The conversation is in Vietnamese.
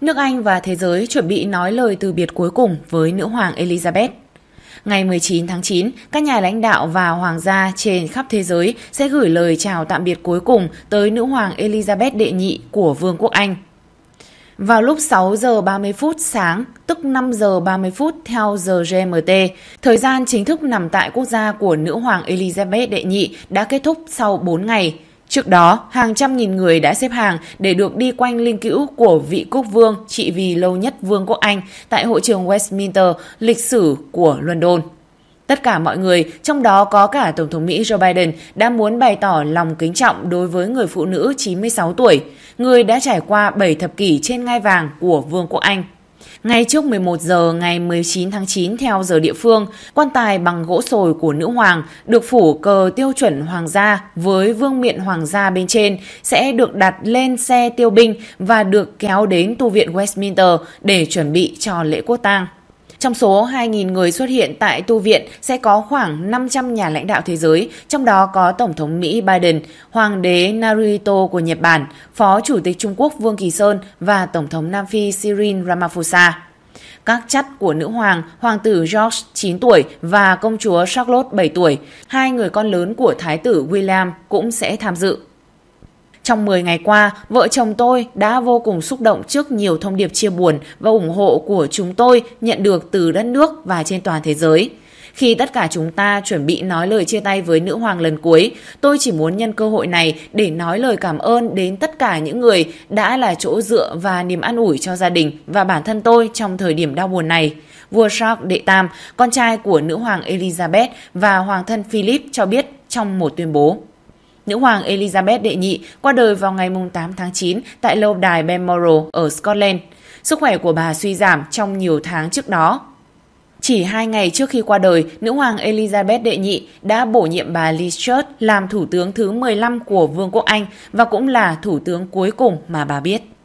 Nước Anh và thế giới chuẩn bị nói lời từ biệt cuối cùng với nữ hoàng Elizabeth. Ngày 19 tháng 9, các nhà lãnh đạo và hoàng gia trên khắp thế giới sẽ gửi lời chào tạm biệt cuối cùng tới nữ hoàng Elizabeth đệ nhị của Vương quốc Anh. Vào lúc 6 giờ 30 phút sáng, tức 5 giờ 30 phút theo giờ GMT, thời gian chính thức nằm tại quốc gia của nữ hoàng Elizabeth đệ nhị đã kết thúc sau 4 ngày – Trước đó, hàng trăm nghìn người đã xếp hàng để được đi quanh linh cữu của vị quốc vương trị vì lâu nhất Vương quốc Anh tại hội trường Westminster lịch sử của London. Tất cả mọi người, trong đó có cả Tổng thống Mỹ Joe Biden, đã muốn bày tỏ lòng kính trọng đối với người phụ nữ 96 tuổi, người đã trải qua 7 thập kỷ trên ngai vàng của Vương quốc Anh. Ngay trước 11 giờ ngày 19 tháng 9 theo giờ địa phương, quan tài bằng gỗ sồi của nữ hoàng được phủ cờ tiêu chuẩn hoàng gia với vương miện hoàng gia bên trên sẽ được đặt lên xe tiêu binh và được kéo đến tu viện Westminster để chuẩn bị cho lễ quốc tang. Trong số 2.000 người xuất hiện tại tu viện sẽ có khoảng 500 nhà lãnh đạo thế giới, trong đó có Tổng thống Mỹ Biden, Hoàng đế naruto của Nhật Bản, Phó Chủ tịch Trung Quốc Vương Kỳ Sơn và Tổng thống Nam Phi Cyril Ramaphosa các chất của nữ hoàng, hoàng tử George 9 tuổi và công chúa Charlotte 7 tuổi, hai người con lớn của thái tử William cũng sẽ tham dự. Trong 10 ngày qua, vợ chồng tôi đã vô cùng xúc động trước nhiều thông điệp chia buồn và ủng hộ của chúng tôi nhận được từ đất nước và trên toàn thế giới. Khi tất cả chúng ta chuẩn bị nói lời chia tay với nữ hoàng lần cuối, tôi chỉ muốn nhân cơ hội này để nói lời cảm ơn đến tất cả những người đã là chỗ dựa và niềm an ủi cho gia đình và bản thân tôi trong thời điểm đau buồn này. Vua Charles Đệ Tam, con trai của nữ hoàng Elizabeth và hoàng thân Philip cho biết trong một tuyên bố nữ hoàng Elizabeth đệ nhị qua đời vào ngày 8 tháng 9 tại lâu đài Balmoral ở Scotland. Sức khỏe của bà suy giảm trong nhiều tháng trước đó. Chỉ hai ngày trước khi qua đời, nữ hoàng Elizabeth đệ nhị đã bổ nhiệm bà Liz Truss làm thủ tướng thứ 15 của Vương quốc Anh và cũng là thủ tướng cuối cùng mà bà biết.